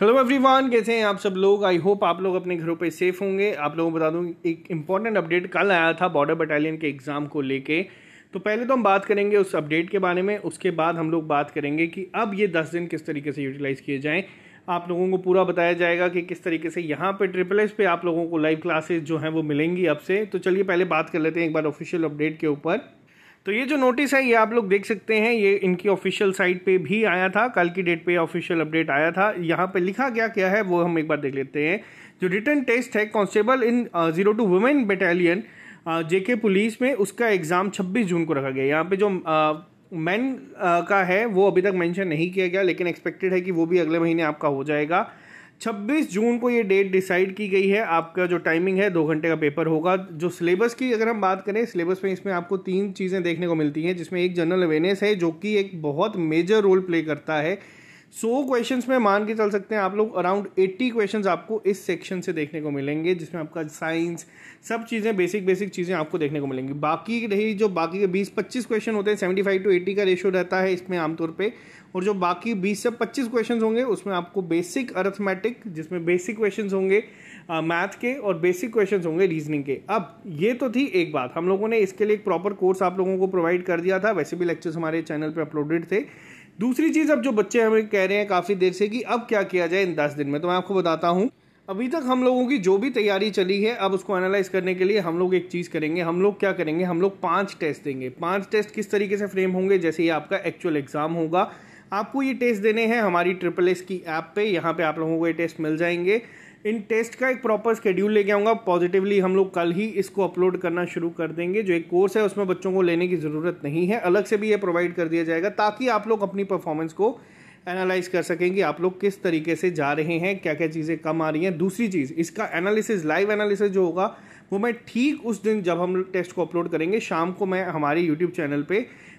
hello everyone कैसे हैं आप सब लोग आई होप आप लोग अपने घरों पे सेफ होंगे आप लोगों को बता दूं एक इम्पॉर्टेंट अपडेट कल आया था बॉर्डर बटालियन के एग्ज़ाम को लेके तो पहले तो हम बात करेंगे उस अपडेट के बारे में उसके बाद हम लोग बात करेंगे कि अब ये दस दिन किस तरीके से यूटिलाइज़ किए जाएँ आप लोगों को पूरा बताया जाएगा कि किस तरीके से यहाँ पे ट्रिपल एस पे आप लोगों को लाइव क्लासेस जो हैं वो मिलेंगी अब से तो चलिए पहले बात कर लेते हैं एक बार ऑफिशियल अपडेट के ऊपर तो ये जो नोटिस है ये आप लोग देख सकते हैं ये इनकी ऑफिशियल साइट पे भी आया था कल की डेट पे ऑफिशियल अपडेट आया था यहाँ पे लिखा क्या क्या है वो हम एक बार देख लेते हैं जो रिटर्न टेस्ट है constable in zero two women battalion JK police में उसका एग्ज़ाम छब्बीस जून को रखा गया यहाँ पे जो मैन का है वो अभी तक मेंशन नहीं किया गया लेकिन एक्सपेक्टेड है कि वो भी अगले महीने आपका हो जाएगा 26 जून को ये डेट डिसाइड की गई है आपका जो टाइमिंग है दो घंटे का पेपर होगा जो सिलेबस की अगर हम बात करें सिलेबस में इसमें आपको तीन चीज़ें देखने को मिलती हैं जिसमें एक जनरल अवेयरनेस है जो कि एक बहुत मेजर रोल प्ले करता है सौ so, क्वेश्चन में मान के चल सकते हैं आप लोग अराउंड एट्टी क्वेश्चन आपको इस सेक्शन से देखने को मिलेंगे जिसमें आपका साइंस सब चीज़ें बेसिक बेसिक चीज़ें आपको देखने को मिलेंगी बाकी रही जो बाकी के बीस पच्चीस क्वेश्चन होते हैं सेवेंटी फाइव टू एट्टी का रेशियो रहता है इसमें आमतौर पर और जो बाकी बीस से पच्चीस क्वेश्चन होंगे उसमें आपको बेसिक अर्थमेटिक जिसमें बेसिक क्वेश्चन होंगे मैथ के और बेसिक क्वेश्चन होंगे रीजनिंग के अब ये तो थी एक बात हम लोगों ने इसके लिए एक प्रॉपर कोर्स आप लोगों को प्रोवाइड कर दिया था वैसे भी लेक्चर्स हमारे चैनल पर अपलोडेड थे दूसरी चीज़ अब जो बच्चे हमें कह रहे हैं काफ़ी देर से कि अब क्या किया जाए इन दस दिन में तो मैं आपको बताता हूँ अभी तक हम लोगों की जो भी तैयारी चली है अब उसको एनालाइज करने के लिए हम लोग एक चीज़ करेंगे हम लोग क्या करेंगे हम लोग पांच टेस्ट देंगे पांच टेस्ट किस तरीके से फ्रेम होंगे जैसे ये आपका एक्चुअल एग्ज़ाम होगा आपको ये टेस्ट देने हैं हमारी ट्रिपल एस की ऐप पे यहाँ पे आप लोगों को ये टेस्ट मिल जाएंगे इन टेस्ट का एक प्रॉपर शेड्यूल लेके आऊँगा पॉजिटिवली हम लोग कल ही इसको अपलोड करना शुरू कर देंगे जो एक कोर्स है उसमें बच्चों को लेने की ज़रूरत नहीं है अलग से भी ये प्रोवाइड कर दिया जाएगा ताकि आप लोग अपनी परफॉर्मेंस को एनालाइज कर सकें कि आप लोग किस तरीके से जा रहे हैं क्या क्या चीज़ें कम आ रही हैं दूसरी चीज़ इसका एनालिसिस लाइव एनालिसिस जो होगा वो मैं ठीक उस दिन जब हम टेस्ट को अपलोड करेंगे शाम को मैं हमारे यूट्यूब चैनल पे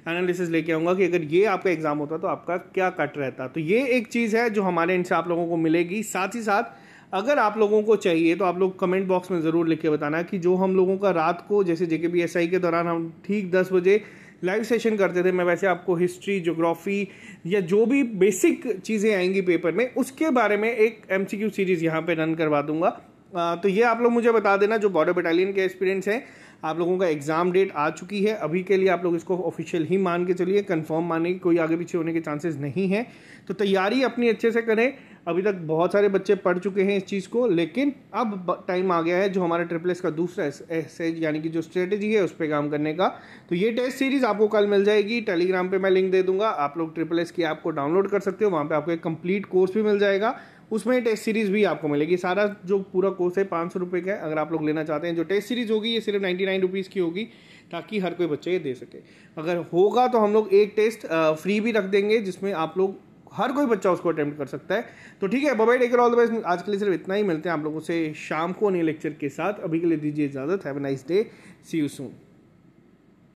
एनालिसिस लेके आऊँगा कि अगर ये आपका एग्ज़ाम होता तो आपका क्या कट रहता तो ये एक चीज़ है जो हमारे इनसे आप लोगों को मिलेगी साथ ही साथ अगर आप लोगों को चाहिए तो आप लोग कमेंट बॉक्स में ज़रूर लिख के बताना कि जो हम लोगों का रात को जैसे जेके बी एस आई के दौरान हम ठीक दस बजे लाइव सेशन करते थे मैं वैसे आपको हिस्ट्री जोग्राफी या जो भी बेसिक चीज़ें आएंगी पेपर में उसके बारे में एक एम सीरीज़ यहाँ पर रन करवा दूंगा आ, तो ये आप लोग मुझे बता देना जो बॉर्डर बटालियन के एक्सपीरियंस हैं आप लोगों का एग्ज़ाम डेट आ चुकी है अभी के लिए आप लोग इसको ऑफिशियल ही मान के चलिए कंफर्म माने कोई आगे पीछे होने के चांसेस नहीं है तो तैयारी अपनी अच्छे से करें अभी तक बहुत सारे बच्चे पढ़ चुके हैं इस चीज़ को लेकिन अब टाइम आ गया है जो हमारा ट्रिपल एस का दूसरा एसेज यानी कि जो स्ट्रेटेजी है उस पर काम करने का तो ये टेस्ट सीरीज़ आपको कल मिल जाएगी टेलीग्राम पे मैं लिंक दे दूंगा आप लोग ट्रिपल एस की ऐप को डाउनलोड कर सकते हो वहाँ पर आपको एक कंप्लीट कोर्स भी मिल जाएगा उसमें टेस्ट सीरीज़ भी आपको मिलेगी सारा जो पूरा कोर्स है पाँच सौ रुपये का है अगर आप लोग लेना चाहते हैं जो टेस्ट सीरीज़ होगी ये सिर्फ नाइन्टी नाइन रुपीज़ की होगी ताकि हर कोई बच्चा ये दे सके अगर होगा तो हम लोग एक टेस्ट फ्री भी रख देंगे जिसमें आप लोग हर कोई बच्चा उसको अटैम्प्ट कर सकता है तो ठीक है bye bye take care all the best आज के लिए सिर्फ इतना ही मिलते हैं आप लोगों से शाम को नए लेक्चर के साथ अभी के लिए दीजिए इजाज़त have a nice day see you soon